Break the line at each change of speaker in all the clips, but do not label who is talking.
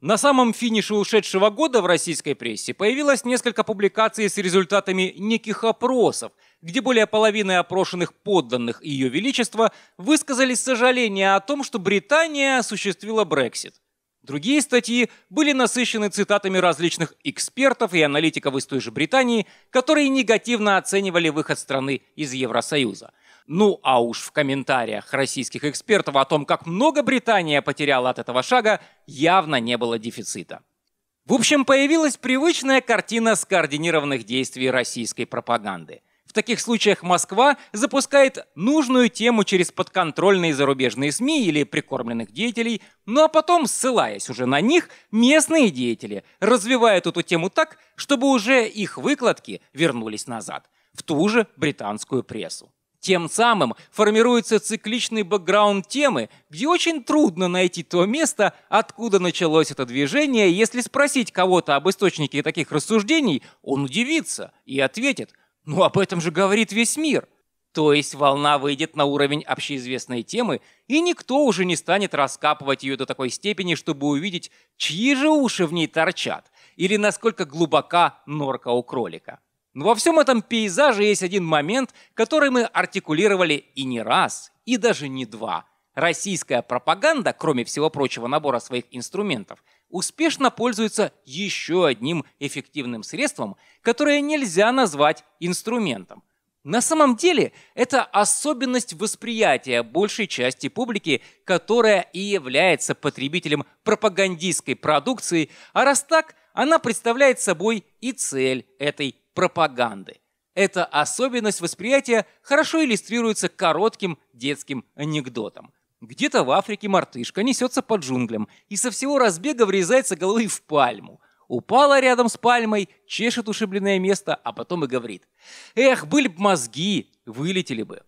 На самом финише ушедшего года в российской прессе появилось несколько публикаций с результатами неких опросов, где более половины опрошенных подданных Ее Величества высказали сожаление о том, что Британия осуществила Брексит. Другие статьи были насыщены цитатами различных экспертов и аналитиков из той же Британии, которые негативно оценивали выход страны из Евросоюза. Ну а уж в комментариях российских экспертов о том, как много Британия потеряла от этого шага, явно не было дефицита. В общем, появилась привычная картина скоординированных действий российской пропаганды. В таких случаях Москва запускает нужную тему через подконтрольные зарубежные СМИ или прикормленных деятелей, ну а потом, ссылаясь уже на них, местные деятели развивают эту тему так, чтобы уже их выкладки вернулись назад, в ту же британскую прессу. Тем самым формируется цикличный бэкграунд темы, где очень трудно найти то место, откуда началось это движение. Если спросить кого-то об источнике таких рассуждений, он удивится и ответит «Ну об этом же говорит весь мир». То есть волна выйдет на уровень общеизвестной темы, и никто уже не станет раскапывать ее до такой степени, чтобы увидеть, чьи же уши в ней торчат, или насколько глубока норка у кролика. Но во всем этом пейзаже есть один момент, который мы артикулировали и не раз, и даже не два. Российская пропаганда, кроме всего прочего набора своих инструментов, успешно пользуется еще одним эффективным средством, которое нельзя назвать инструментом. На самом деле это особенность восприятия большей части публики, которая и является потребителем пропагандистской продукции, а раз так, она представляет собой и цель этой пропаганды. Эта особенность восприятия хорошо иллюстрируется коротким детским анекдотом. Где-то в Африке мартышка несется по джунглям и со всего разбега врезается головой в пальму. Упала рядом с пальмой, чешет ушибленное место, а потом и говорит. «Эх, были бы мозги, вылетели бы».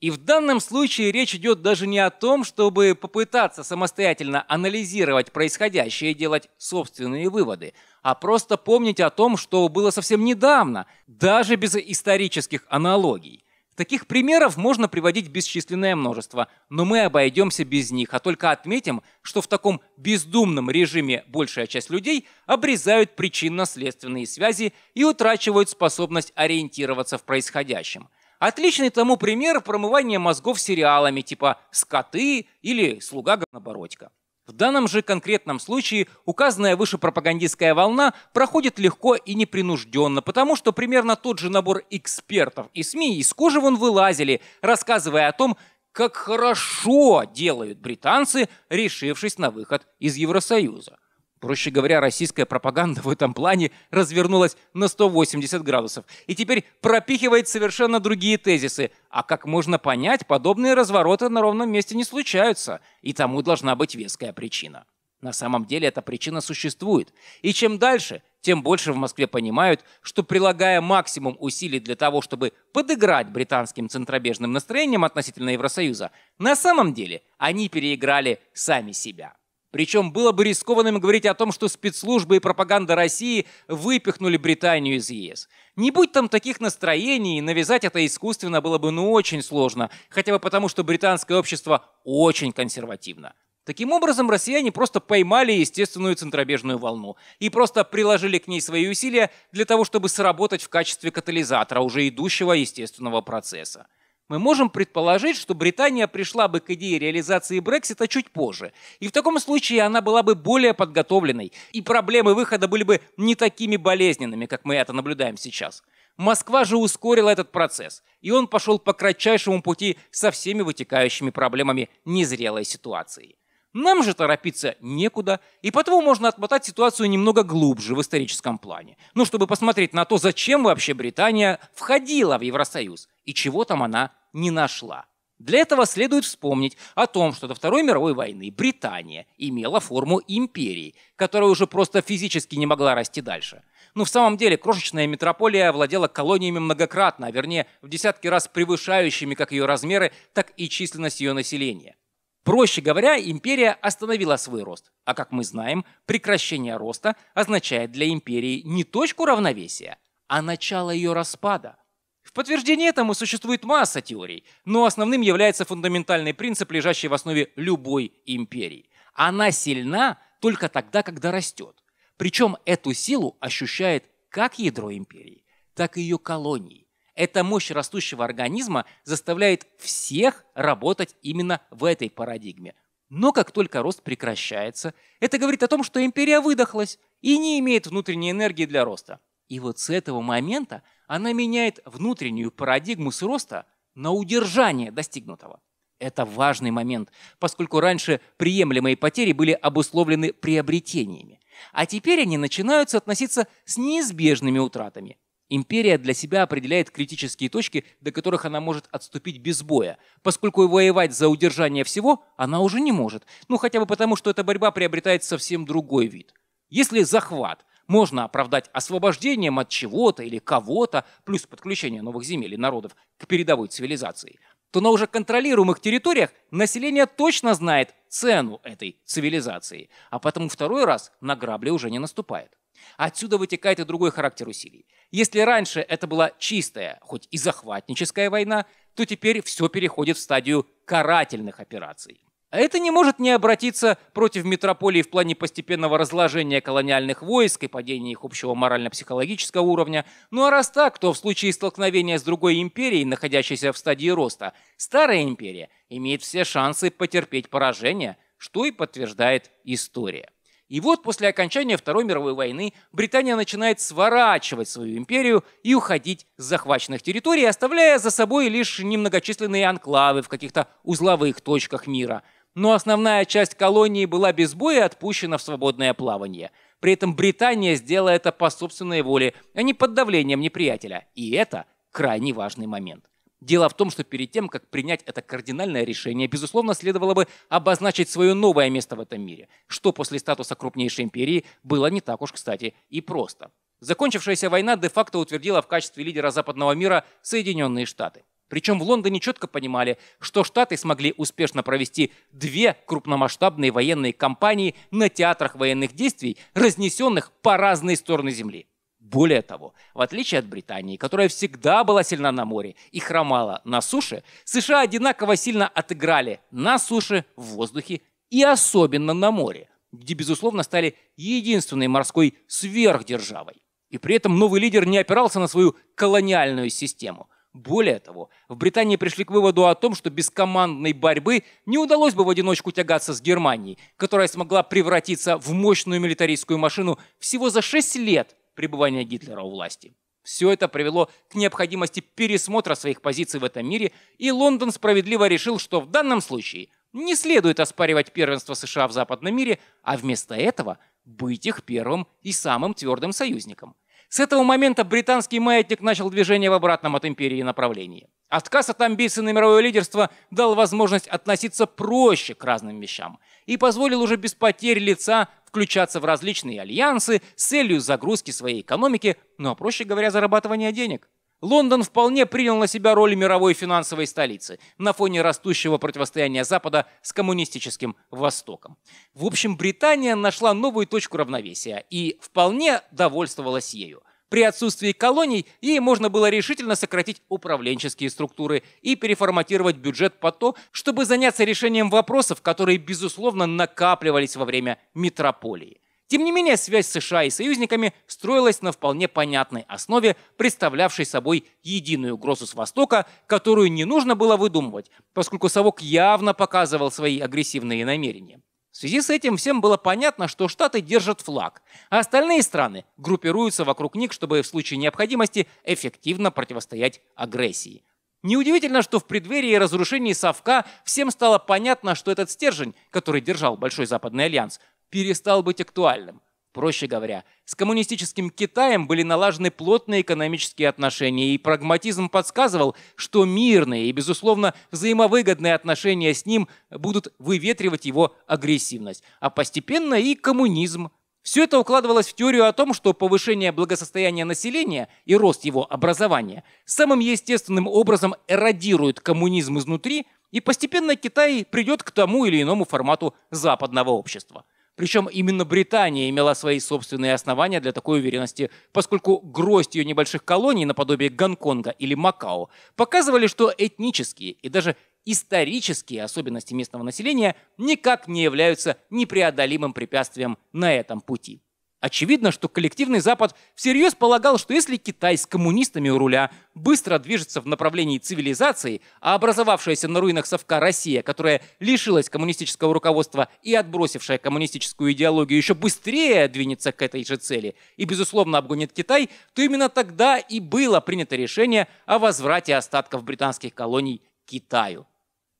И в данном случае речь идет даже не о том, чтобы попытаться самостоятельно анализировать происходящее и делать собственные выводы – а просто помнить о том, что было совсем недавно, даже без исторических аналогий. Таких примеров можно приводить бесчисленное множество, но мы обойдемся без них, а только отметим, что в таком бездумном режиме большая часть людей обрезают причинно-следственные связи и утрачивают способность ориентироваться в происходящем. Отличный тому пример промывание мозгов сериалами типа «Скоты» или «Слуга говнобородька». В данном же конкретном случае указанная выше пропагандистская волна проходит легко и непринужденно, потому что примерно тот же набор экспертов и СМИ из кожи вон вылазили, рассказывая о том, как хорошо делают британцы, решившись на выход из Евросоюза. Проще говоря, российская пропаганда в этом плане развернулась на 180 градусов и теперь пропихивает совершенно другие тезисы. А как можно понять, подобные развороты на ровном месте не случаются, и тому должна быть веская причина. На самом деле эта причина существует. И чем дальше, тем больше в Москве понимают, что прилагая максимум усилий для того, чтобы подыграть британским центробежным настроениям относительно Евросоюза, на самом деле они переиграли сами себя. Причем было бы рискованным говорить о том, что спецслужбы и пропаганда России выпихнули Британию из ЕС. Не будь там таких настроений, навязать это искусственно было бы ну очень сложно, хотя бы потому, что британское общество очень консервативно. Таким образом, россияне просто поймали естественную центробежную волну и просто приложили к ней свои усилия для того, чтобы сработать в качестве катализатора уже идущего естественного процесса мы можем предположить, что Британия пришла бы к идее реализации Брексита чуть позже. И в таком случае она была бы более подготовленной, и проблемы выхода были бы не такими болезненными, как мы это наблюдаем сейчас. Москва же ускорила этот процесс, и он пошел по кратчайшему пути со всеми вытекающими проблемами незрелой ситуации. Нам же торопиться некуда, и потому можно отмотать ситуацию немного глубже в историческом плане. Ну, чтобы посмотреть на то, зачем вообще Британия входила в Евросоюз и чего там она не нашла. Для этого следует вспомнить о том, что до Второй мировой войны Британия имела форму империи, которая уже просто физически не могла расти дальше. Но ну, в самом деле крошечная метрополия владела колониями многократно, а вернее в десятки раз превышающими как ее размеры, так и численность ее населения. Проще говоря, империя остановила свой рост, а как мы знаем, прекращение роста означает для империи не точку равновесия, а начало ее распада. В подтверждение этому существует масса теорий, но основным является фундаментальный принцип, лежащий в основе любой империи. Она сильна только тогда, когда растет. Причем эту силу ощущает как ядро империи, так и ее колонии. Эта мощь растущего организма заставляет всех работать именно в этой парадигме. Но как только рост прекращается, это говорит о том, что империя выдохлась и не имеет внутренней энергии для роста. И вот с этого момента она меняет внутреннюю парадигму с роста на удержание достигнутого. Это важный момент, поскольку раньше приемлемые потери были обусловлены приобретениями. А теперь они начинаются относиться с неизбежными утратами. Империя для себя определяет критические точки, до которых она может отступить без боя, поскольку воевать за удержание всего она уже не может, ну хотя бы потому, что эта борьба приобретает совсем другой вид. Если захват можно оправдать освобождением от чего-то или кого-то, плюс подключение новых земель и народов к передовой цивилизации, то на уже контролируемых территориях население точно знает цену этой цивилизации, а потому второй раз на грабли уже не наступает. Отсюда вытекает и другой характер усилий. Если раньше это была чистая, хоть и захватническая война, то теперь все переходит в стадию карательных операций. А это не может не обратиться против метрополии в плане постепенного разложения колониальных войск и падения их общего морально-психологического уровня. Ну а раз так, то в случае столкновения с другой империей, находящейся в стадии роста, старая империя имеет все шансы потерпеть поражение, что и подтверждает история. И вот после окончания Второй мировой войны Британия начинает сворачивать свою империю и уходить с захваченных территорий, оставляя за собой лишь немногочисленные анклавы в каких-то узловых точках мира. Но основная часть колонии была без боя отпущена в свободное плавание. При этом Британия сделала это по собственной воле, а не под давлением неприятеля. И это крайне важный момент. Дело в том, что перед тем, как принять это кардинальное решение, безусловно, следовало бы обозначить свое новое место в этом мире, что после статуса крупнейшей империи было не так уж, кстати, и просто. Закончившаяся война де-факто утвердила в качестве лидера западного мира Соединенные Штаты. Причем в Лондоне четко понимали, что Штаты смогли успешно провести две крупномасштабные военные кампании на театрах военных действий, разнесенных по разные стороны Земли. Более того, в отличие от Британии, которая всегда была сильна на море и хромала на суше, США одинаково сильно отыграли на суше, в воздухе и особенно на море, где, безусловно, стали единственной морской сверхдержавой. И при этом новый лидер не опирался на свою колониальную систему. Более того, в Британии пришли к выводу о том, что без командной борьбы не удалось бы в одиночку тягаться с Германией, которая смогла превратиться в мощную милитаристскую машину всего за 6 лет пребывания Гитлера у власти. Все это привело к необходимости пересмотра своих позиций в этом мире, и Лондон справедливо решил, что в данном случае не следует оспаривать первенство США в западном мире, а вместо этого быть их первым и самым твердым союзником – с этого момента британский маятник начал движение в обратном от империи направлении. Отказ от амбиций на мировое лидерство дал возможность относиться проще к разным вещам и позволил уже без потерь лица включаться в различные альянсы с целью загрузки своей экономики, ну а проще говоря, зарабатывания денег. Лондон вполне принял на себя роль мировой финансовой столицы на фоне растущего противостояния Запада с коммунистическим Востоком. В общем, Британия нашла новую точку равновесия и вполне довольствовалась ею. При отсутствии колоний ей можно было решительно сократить управленческие структуры и переформатировать бюджет по то, чтобы заняться решением вопросов, которые, безусловно, накапливались во время метрополии. Тем не менее, связь США и союзниками строилась на вполне понятной основе, представлявшей собой единую угрозу с Востока, которую не нужно было выдумывать, поскольку совок явно показывал свои агрессивные намерения. В связи с этим всем было понятно, что Штаты держат флаг, а остальные страны группируются вокруг них, чтобы в случае необходимости эффективно противостоять агрессии. Неудивительно, что в преддверии разрушения Совка всем стало понятно, что этот стержень, который держал Большой Западный Альянс, перестал быть актуальным. Проще говоря, с коммунистическим Китаем были налажены плотные экономические отношения, и прагматизм подсказывал, что мирные и, безусловно, взаимовыгодные отношения с ним будут выветривать его агрессивность, а постепенно и коммунизм. Все это укладывалось в теорию о том, что повышение благосостояния населения и рост его образования самым естественным образом эродирует коммунизм изнутри, и постепенно Китай придет к тому или иному формату западного общества – причем именно Британия имела свои собственные основания для такой уверенности, поскольку гроздь ее небольших колоний, наподобие Гонконга или Макао, показывали, что этнические и даже исторические особенности местного населения никак не являются непреодолимым препятствием на этом пути. Очевидно, что коллективный Запад всерьез полагал, что если Китай с коммунистами у руля быстро движется в направлении цивилизации, а образовавшаяся на руинах Совка Россия, которая лишилась коммунистического руководства и отбросившая коммунистическую идеологию, еще быстрее двинется к этой же цели и, безусловно, обгонит Китай, то именно тогда и было принято решение о возврате остатков британских колоний Китаю.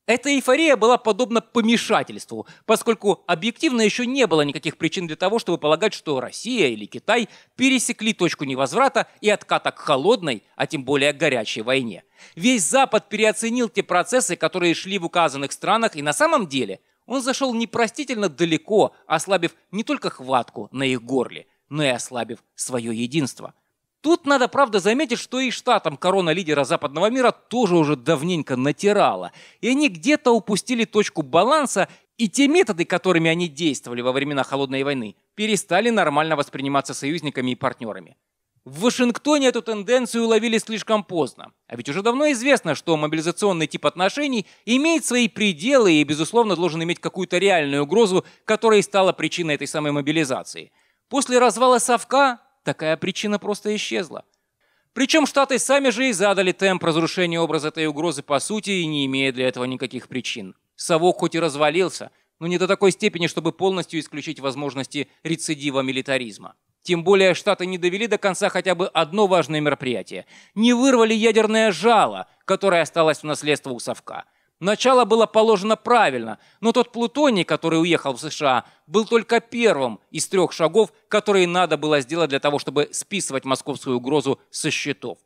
Эта эйфория была подобна помешательству, поскольку объективно еще не было никаких причин для того, чтобы полагать, что Россия или Китай пересекли точку невозврата и отката к холодной, а тем более горячей войне. Весь Запад переоценил те процессы, которые шли в указанных странах, и на самом деле он зашел непростительно далеко, ослабив не только хватку на их горле, но и ослабив свое единство – Тут надо, правда, заметить, что и штатам корона лидера западного мира тоже уже давненько натирала. И они где-то упустили точку баланса, и те методы, которыми они действовали во времена Холодной войны, перестали нормально восприниматься союзниками и партнерами. В Вашингтоне эту тенденцию уловили слишком поздно. А ведь уже давно известно, что мобилизационный тип отношений имеет свои пределы и, безусловно, должен иметь какую-то реальную угрозу, которая и стала причиной этой самой мобилизации. После развала Совка такая причина просто исчезла. Причем Штаты сами же и задали темп разрушения образа этой угрозы по сути и не имея для этого никаких причин. Совок хоть и развалился, но не до такой степени, чтобы полностью исключить возможности рецидива милитаризма. Тем более Штаты не довели до конца хотя бы одно важное мероприятие. Не вырвали ядерное жало, которое осталось в наследство у Совка. Начало было положено правильно, но тот Плутоний, который уехал в США, был только первым из трех шагов, которые надо было сделать для того, чтобы списывать московскую угрозу со счетов.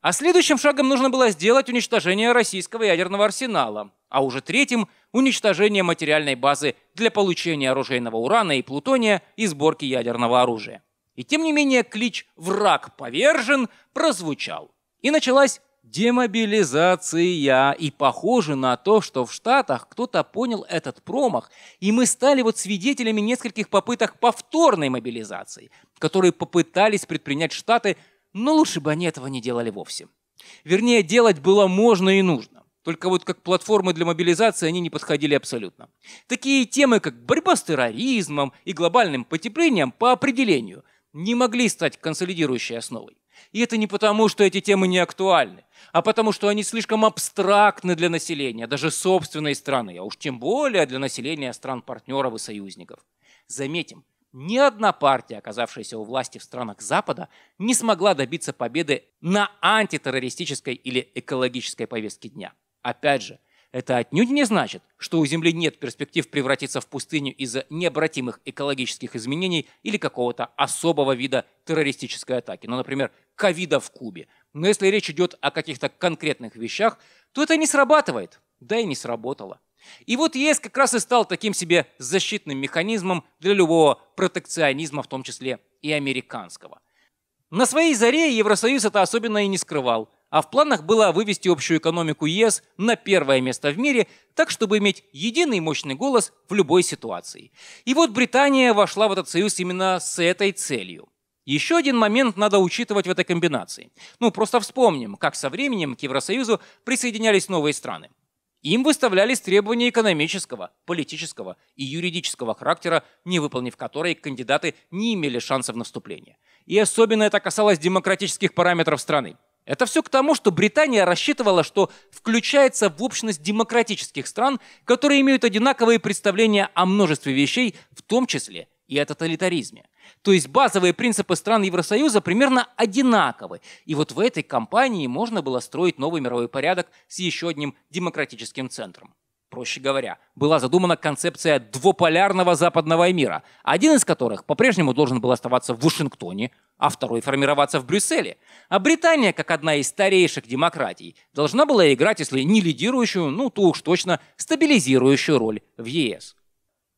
А следующим шагом нужно было сделать уничтожение российского ядерного арсенала, а уже третьим – уничтожение материальной базы для получения оружейного урана и плутония и сборки ядерного оружия. И тем не менее клич «враг повержен» прозвучал. И началась Демобилизация. И похоже на то, что в Штатах кто-то понял этот промах, и мы стали вот свидетелями нескольких попыток повторной мобилизации, которые попытались предпринять Штаты, но лучше бы они этого не делали вовсе. Вернее, делать было можно и нужно. Только вот как платформы для мобилизации они не подходили абсолютно. Такие темы, как борьба с терроризмом и глобальным потеплением по определению не могли стать консолидирующей основой. И это не потому, что эти темы не актуальны, а потому, что они слишком абстрактны для населения, даже собственной страны, а уж тем более для населения стран-партнеров и союзников. Заметим, ни одна партия, оказавшаяся у власти в странах Запада, не смогла добиться победы на антитеррористической или экологической повестке дня. Опять же, это отнюдь не значит, что у Земли нет перспектив превратиться в пустыню из-за необратимых экологических изменений или какого-то особого вида террористической атаки, ну, например, ковида в Кубе. Но если речь идет о каких-то конкретных вещах, то это не срабатывает, да и не сработало. И вот ЕС как раз и стал таким себе защитным механизмом для любого протекционизма, в том числе и американского. На своей заре Евросоюз это особенно и не скрывал – а в планах было вывести общую экономику ЕС на первое место в мире, так чтобы иметь единый мощный голос в любой ситуации. И вот Британия вошла в этот союз именно с этой целью. Еще один момент надо учитывать в этой комбинации. Ну, просто вспомним, как со временем к Евросоюзу присоединялись новые страны. Им выставлялись требования экономического, политического и юридического характера, не выполнив которые кандидаты не имели шансов на вступление. И особенно это касалось демократических параметров страны. Это все к тому, что Британия рассчитывала, что включается в общность демократических стран, которые имеют одинаковые представления о множестве вещей, в том числе и о тоталитаризме. То есть базовые принципы стран Евросоюза примерно одинаковы. И вот в этой компании можно было строить новый мировой порядок с еще одним демократическим центром. Проще говоря, была задумана концепция двуполярного западного мира, один из которых по-прежнему должен был оставаться в Вашингтоне, а второй формироваться в Брюсселе. А Британия, как одна из старейших демократий, должна была играть, если не лидирующую, ну то уж точно стабилизирующую роль в ЕС.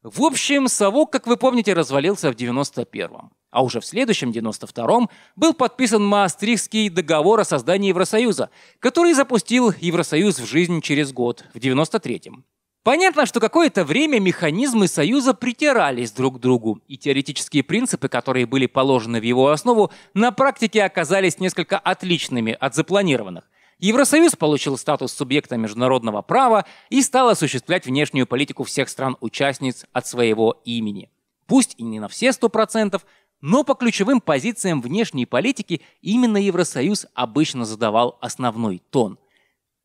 В общем, совок, как вы помните, развалился в 91-м. А уже в следующем, 92-м, был подписан Маастрихтский договор о создании Евросоюза, который запустил Евросоюз в жизнь через год, в 93-м. Понятно, что какое-то время механизмы Союза притирались друг к другу, и теоретические принципы, которые были положены в его основу, на практике оказались несколько отличными от запланированных. Евросоюз получил статус субъекта международного права и стал осуществлять внешнюю политику всех стран-участниц от своего имени. Пусть и не на все сто процентов. Но по ключевым позициям внешней политики именно Евросоюз обычно задавал основной тон.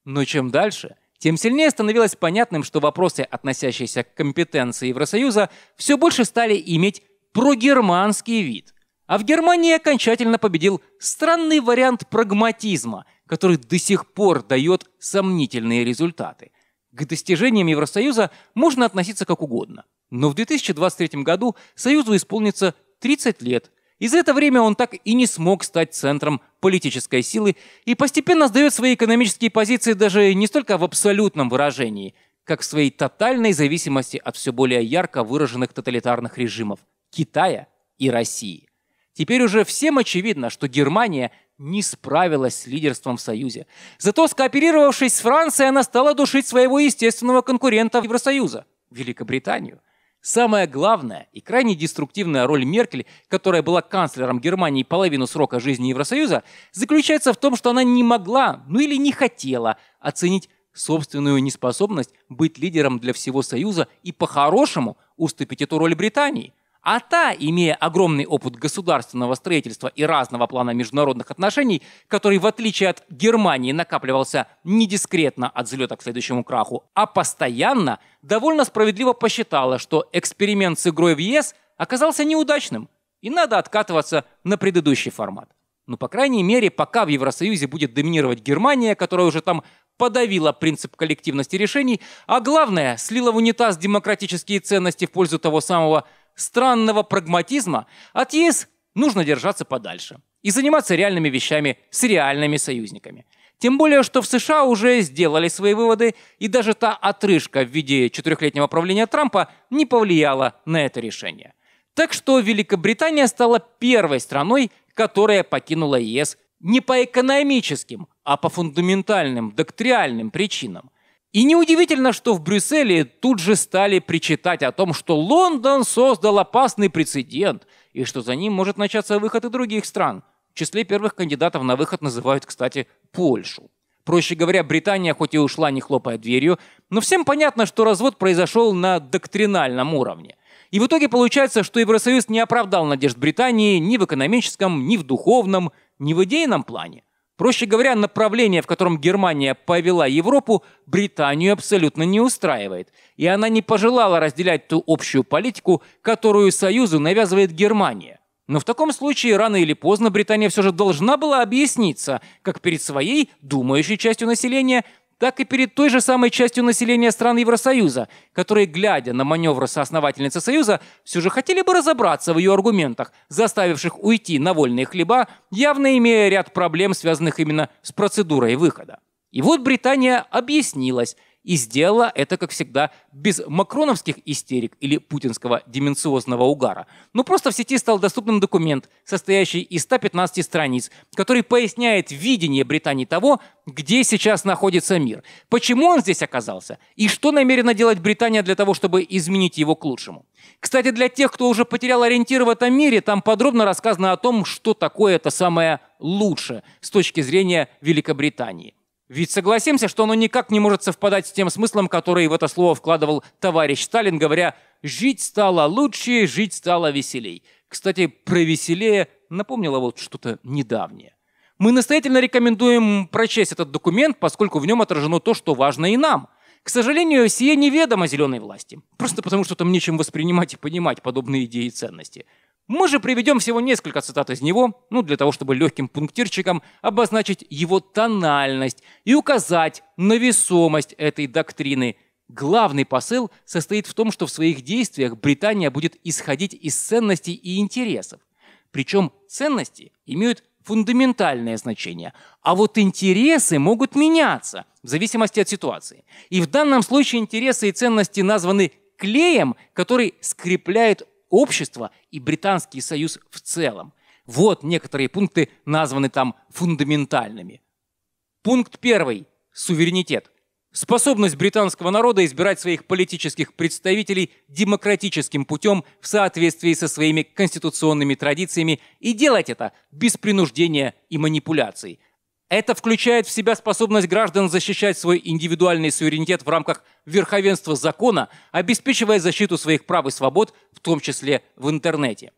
Но чем дальше, тем сильнее становилось понятным, что вопросы, относящиеся к компетенции Евросоюза, все больше стали иметь прогерманский вид. А в Германии окончательно победил странный вариант прагматизма, который до сих пор дает сомнительные результаты. К достижениям Евросоюза можно относиться как угодно. Но в 2023 году Союзу исполнится 30 лет. И за это время он так и не смог стать центром политической силы и постепенно сдает свои экономические позиции даже не столько в абсолютном выражении, как в своей тотальной зависимости от все более ярко выраженных тоталитарных режимов – Китая и России. Теперь уже всем очевидно, что Германия не справилась с лидерством в Союзе. Зато, скооперировавшись с Францией, она стала душить своего естественного конкурента Евросоюза – Великобританию – Самая главная и крайне деструктивная роль Меркель, которая была канцлером Германии половину срока жизни Евросоюза, заключается в том, что она не могла, ну или не хотела оценить собственную неспособность быть лидером для всего Союза и по-хорошему уступить эту роль Британии. А та, имея огромный опыт государственного строительства и разного плана международных отношений, который, в отличие от Германии, накапливался не дискретно от взлета к следующему краху, а постоянно, довольно справедливо посчитала, что эксперимент с игрой в ЕС оказался неудачным, и надо откатываться на предыдущий формат. Но, ну, по крайней мере, пока в Евросоюзе будет доминировать Германия, которая уже там подавила принцип коллективности решений, а главное, слила в унитаз демократические ценности в пользу того самого странного прагматизма от ЕС нужно держаться подальше и заниматься реальными вещами с реальными союзниками. Тем более, что в США уже сделали свои выводы, и даже та отрыжка в виде четырехлетнего правления Трампа не повлияла на это решение. Так что Великобритания стала первой страной, которая покинула ЕС не по экономическим, а по фундаментальным, доктриальным причинам. И неудивительно, что в Брюсселе тут же стали причитать о том, что Лондон создал опасный прецедент, и что за ним может начаться выход и других стран. В числе первых кандидатов на выход называют, кстати, Польшу. Проще говоря, Британия хоть и ушла, не хлопая дверью, но всем понятно, что развод произошел на доктринальном уровне. И в итоге получается, что Евросоюз не оправдал надежд Британии ни в экономическом, ни в духовном, ни в идейном плане. Проще говоря, направление, в котором Германия повела Европу, Британию абсолютно не устраивает. И она не пожелала разделять ту общую политику, которую Союзу навязывает Германия. Но в таком случае рано или поздно Британия все же должна была объясниться, как перед своей, думающей частью населения, так и перед той же самой частью населения стран Евросоюза, которые, глядя на маневры соосновательницы Союза, все же хотели бы разобраться в ее аргументах, заставивших уйти на вольные хлеба, явно имея ряд проблем, связанных именно с процедурой выхода. И вот Британия объяснилась, и сделала это, как всегда, без макроновских истерик или путинского деменциозного угара. Но просто в сети стал доступным документ, состоящий из 115 страниц, который поясняет видение Британии того, где сейчас находится мир, почему он здесь оказался и что намерена делать Британия для того, чтобы изменить его к лучшему. Кстати, для тех, кто уже потерял ориентир в этом мире, там подробно рассказано о том, что такое это самое лучшее с точки зрения Великобритании. Ведь согласимся, что оно никак не может совпадать с тем смыслом, который в это слово вкладывал товарищ Сталин, говоря «жить стало лучше, жить стало веселей». Кстати, про «веселее» напомнило вот что-то недавнее. Мы настоятельно рекомендуем прочесть этот документ, поскольку в нем отражено то, что важно и нам. К сожалению, сие неведомо зеленой власти. Просто потому, что там нечем воспринимать и понимать подобные идеи и ценности – мы же приведем всего несколько цитат из него, ну, для того, чтобы легким пунктирчиком обозначить его тональность и указать на весомость этой доктрины. Главный посыл состоит в том, что в своих действиях Британия будет исходить из ценностей и интересов. Причем ценности имеют фундаментальное значение, а вот интересы могут меняться в зависимости от ситуации. И в данном случае интересы и ценности названы клеем, который скрепляет Общество и Британский союз в целом. Вот некоторые пункты названы там фундаментальными. Пункт первый – суверенитет. Способность британского народа избирать своих политических представителей демократическим путем в соответствии со своими конституционными традициями и делать это без принуждения и манипуляций – это включает в себя способность граждан защищать свой индивидуальный суверенитет в рамках верховенства закона, обеспечивая защиту своих прав и свобод, в том числе в интернете.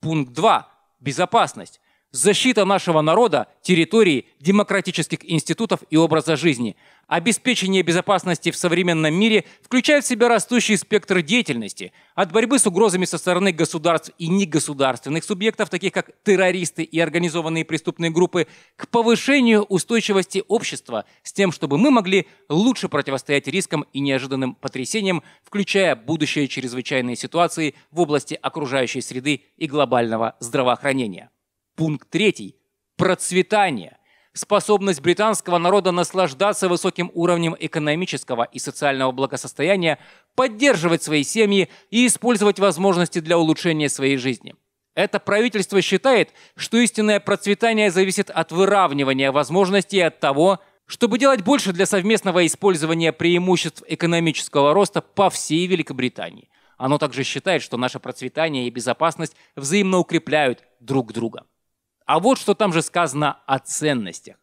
Пункт 2. Безопасность защита нашего народа, территории, демократических институтов и образа жизни. Обеспечение безопасности в современном мире включает в себя растущий спектр деятельности, от борьбы с угрозами со стороны государств и негосударственных субъектов, таких как террористы и организованные преступные группы, к повышению устойчивости общества с тем, чтобы мы могли лучше противостоять рискам и неожиданным потрясениям, включая будущие чрезвычайные ситуации в области окружающей среды и глобального здравоохранения. Пункт третий. Процветание. Способность британского народа наслаждаться высоким уровнем экономического и социального благосостояния, поддерживать свои семьи и использовать возможности для улучшения своей жизни. Это правительство считает, что истинное процветание зависит от выравнивания возможностей и от того, чтобы делать больше для совместного использования преимуществ экономического роста по всей Великобритании. Оно также считает, что наше процветание и безопасность взаимно укрепляют друг друга. А вот что там же сказано о ценностях.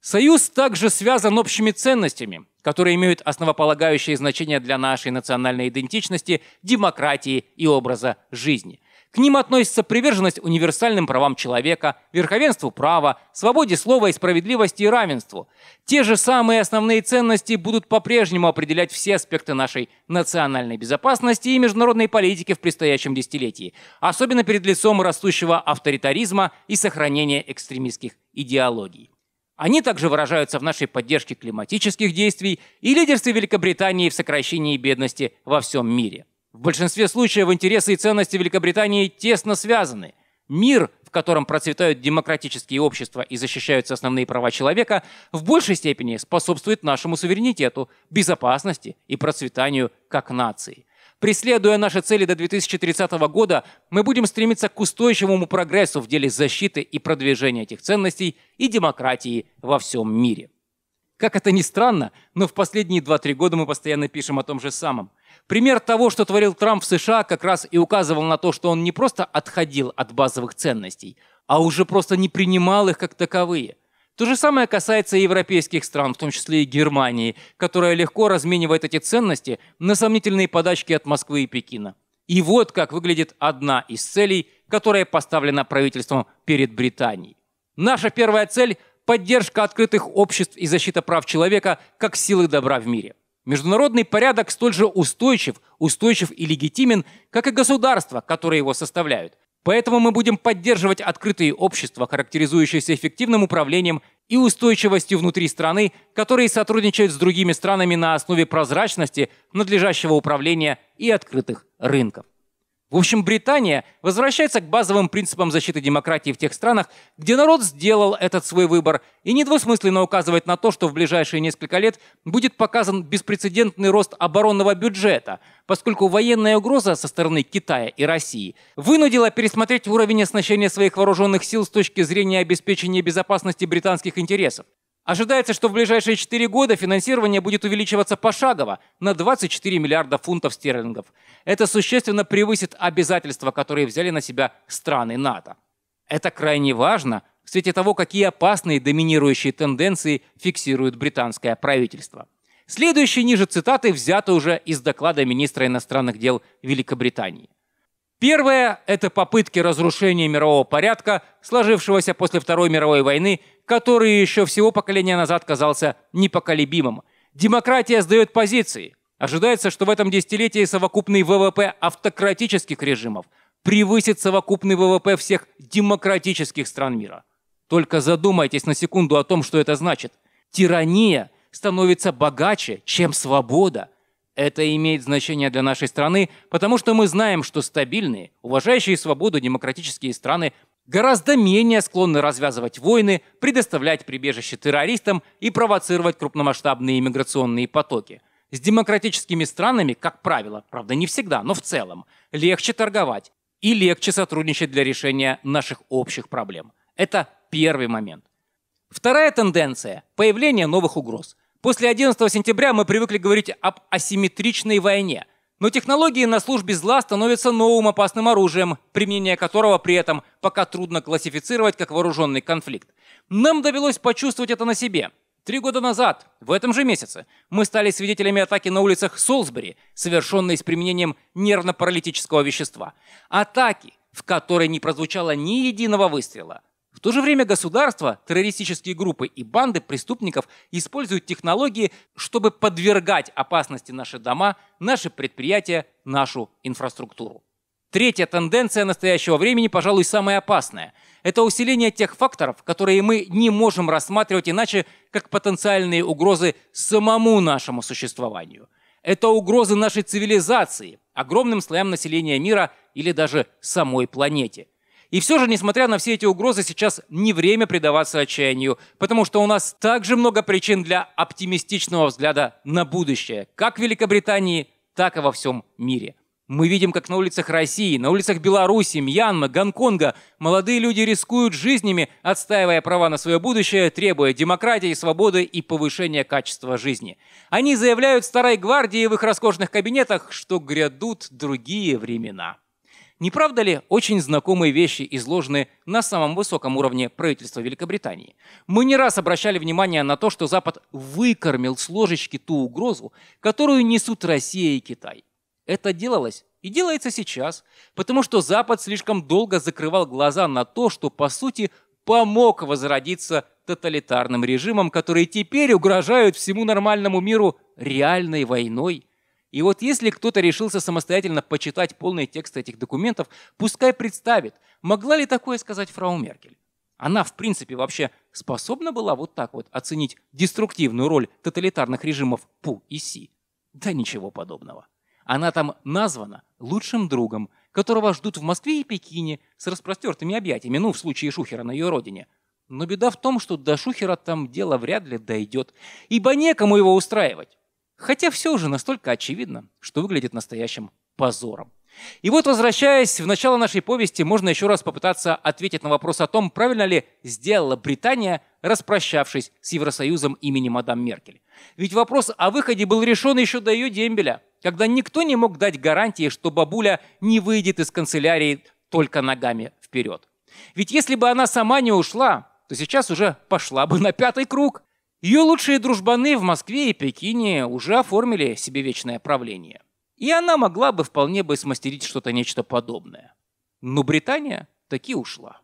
Союз также связан общими ценностями, которые имеют основополагающее значение для нашей национальной идентичности, демократии и образа жизни – к ним относится приверженность универсальным правам человека, верховенству права, свободе слова и справедливости и равенству. Те же самые основные ценности будут по-прежнему определять все аспекты нашей национальной безопасности и международной политики в предстоящем десятилетии, особенно перед лицом растущего авторитаризма и сохранения экстремистских идеологий. Они также выражаются в нашей поддержке климатических действий и лидерстве Великобритании в сокращении бедности во всем мире. В большинстве случаев интересы и ценности Великобритании тесно связаны. Мир, в котором процветают демократические общества и защищаются основные права человека, в большей степени способствует нашему суверенитету, безопасности и процветанию как нации. Преследуя наши цели до 2030 года, мы будем стремиться к устойчивому прогрессу в деле защиты и продвижения этих ценностей и демократии во всем мире. Как это ни странно, но в последние 2-3 года мы постоянно пишем о том же самом – Пример того, что творил Трамп в США, как раз и указывал на то, что он не просто отходил от базовых ценностей, а уже просто не принимал их как таковые. То же самое касается и европейских стран, в том числе и Германии, которая легко разменивает эти ценности на сомнительные подачки от Москвы и Пекина. И вот как выглядит одна из целей, которая поставлена правительством перед Британией. Наша первая цель – поддержка открытых обществ и защита прав человека как силы добра в мире. Международный порядок столь же устойчив, устойчив и легитимен, как и государства, которые его составляют. Поэтому мы будем поддерживать открытые общества, характеризующиеся эффективным управлением и устойчивостью внутри страны, которые сотрудничают с другими странами на основе прозрачности, надлежащего управления и открытых рынков. В общем, Британия возвращается к базовым принципам защиты демократии в тех странах, где народ сделал этот свой выбор и недвусмысленно указывает на то, что в ближайшие несколько лет будет показан беспрецедентный рост оборонного бюджета, поскольку военная угроза со стороны Китая и России вынудила пересмотреть уровень оснащения своих вооруженных сил с точки зрения обеспечения безопасности британских интересов. Ожидается, что в ближайшие 4 года финансирование будет увеличиваться пошагово на 24 миллиарда фунтов стерлингов. Это существенно превысит обязательства, которые взяли на себя страны НАТО. Это крайне важно в свете того, какие опасные доминирующие тенденции фиксирует британское правительство. Следующие ниже цитаты взяты уже из доклада министра иностранных дел Великобритании. Первое – это попытки разрушения мирового порядка, сложившегося после Второй мировой войны, который еще всего поколения назад казался непоколебимым. Демократия сдает позиции. Ожидается, что в этом десятилетии совокупный ВВП автократических режимов превысит совокупный ВВП всех демократических стран мира. Только задумайтесь на секунду о том, что это значит. Тирания становится богаче, чем свобода – это имеет значение для нашей страны, потому что мы знаем, что стабильные, уважающие свободу демократические страны гораздо менее склонны развязывать войны, предоставлять прибежище террористам и провоцировать крупномасштабные иммиграционные потоки. С демократическими странами, как правило, правда не всегда, но в целом, легче торговать и легче сотрудничать для решения наших общих проблем. Это первый момент. Вторая тенденция – появление новых угроз – После 11 сентября мы привыкли говорить об асимметричной войне. Но технологии на службе зла становятся новым опасным оружием, применение которого при этом пока трудно классифицировать как вооруженный конфликт. Нам довелось почувствовать это на себе. Три года назад, в этом же месяце, мы стали свидетелями атаки на улицах Солсбери, совершенной с применением нервно-паралитического вещества. Атаки, в которой не прозвучало ни единого выстрела. В то же время государства, террористические группы и банды преступников используют технологии, чтобы подвергать опасности наши дома, наши предприятия, нашу инфраструктуру. Третья тенденция настоящего времени, пожалуй, самая опасная. Это усиление тех факторов, которые мы не можем рассматривать иначе, как потенциальные угрозы самому нашему существованию. Это угрозы нашей цивилизации, огромным слоям населения мира или даже самой планете. И все же, несмотря на все эти угрозы, сейчас не время предаваться отчаянию, потому что у нас также много причин для оптимистичного взгляда на будущее, как в Великобритании, так и во всем мире. Мы видим, как на улицах России, на улицах Беларуси, Мьянмы, Гонконга молодые люди рискуют жизнями, отстаивая права на свое будущее, требуя демократии, свободы и повышения качества жизни. Они заявляют старой гвардии в их роскошных кабинетах, что грядут другие времена. Не правда ли, очень знакомые вещи изложены на самом высоком уровне правительства Великобритании? Мы не раз обращали внимание на то, что Запад выкормил с ложечки ту угрозу, которую несут Россия и Китай. Это делалось и делается сейчас, потому что Запад слишком долго закрывал глаза на то, что, по сути, помог возродиться тоталитарным режимам, которые теперь угрожают всему нормальному миру реальной войной – и вот если кто-то решился самостоятельно почитать полные тексты этих документов, пускай представит, могла ли такое сказать фрау Меркель. Она, в принципе, вообще способна была вот так вот оценить деструктивную роль тоталитарных режимов Пу и Си? Да ничего подобного. Она там названа лучшим другом, которого ждут в Москве и Пекине с распростертыми объятиями, ну, в случае Шухера на ее родине. Но беда в том, что до Шухера там дело вряд ли дойдет, ибо некому его устраивать. Хотя все уже настолько очевидно, что выглядит настоящим позором. И вот, возвращаясь в начало нашей повести, можно еще раз попытаться ответить на вопрос о том, правильно ли сделала Британия, распрощавшись с Евросоюзом имени мадам Меркель. Ведь вопрос о выходе был решен еще до ее дембеля, когда никто не мог дать гарантии, что бабуля не выйдет из канцелярии только ногами вперед. Ведь если бы она сама не ушла, то сейчас уже пошла бы на пятый круг. Ее лучшие дружбаны в Москве и Пекине уже оформили себе вечное правление. И она могла бы вполне бы смастерить что-то нечто подобное. Но Британия таки ушла.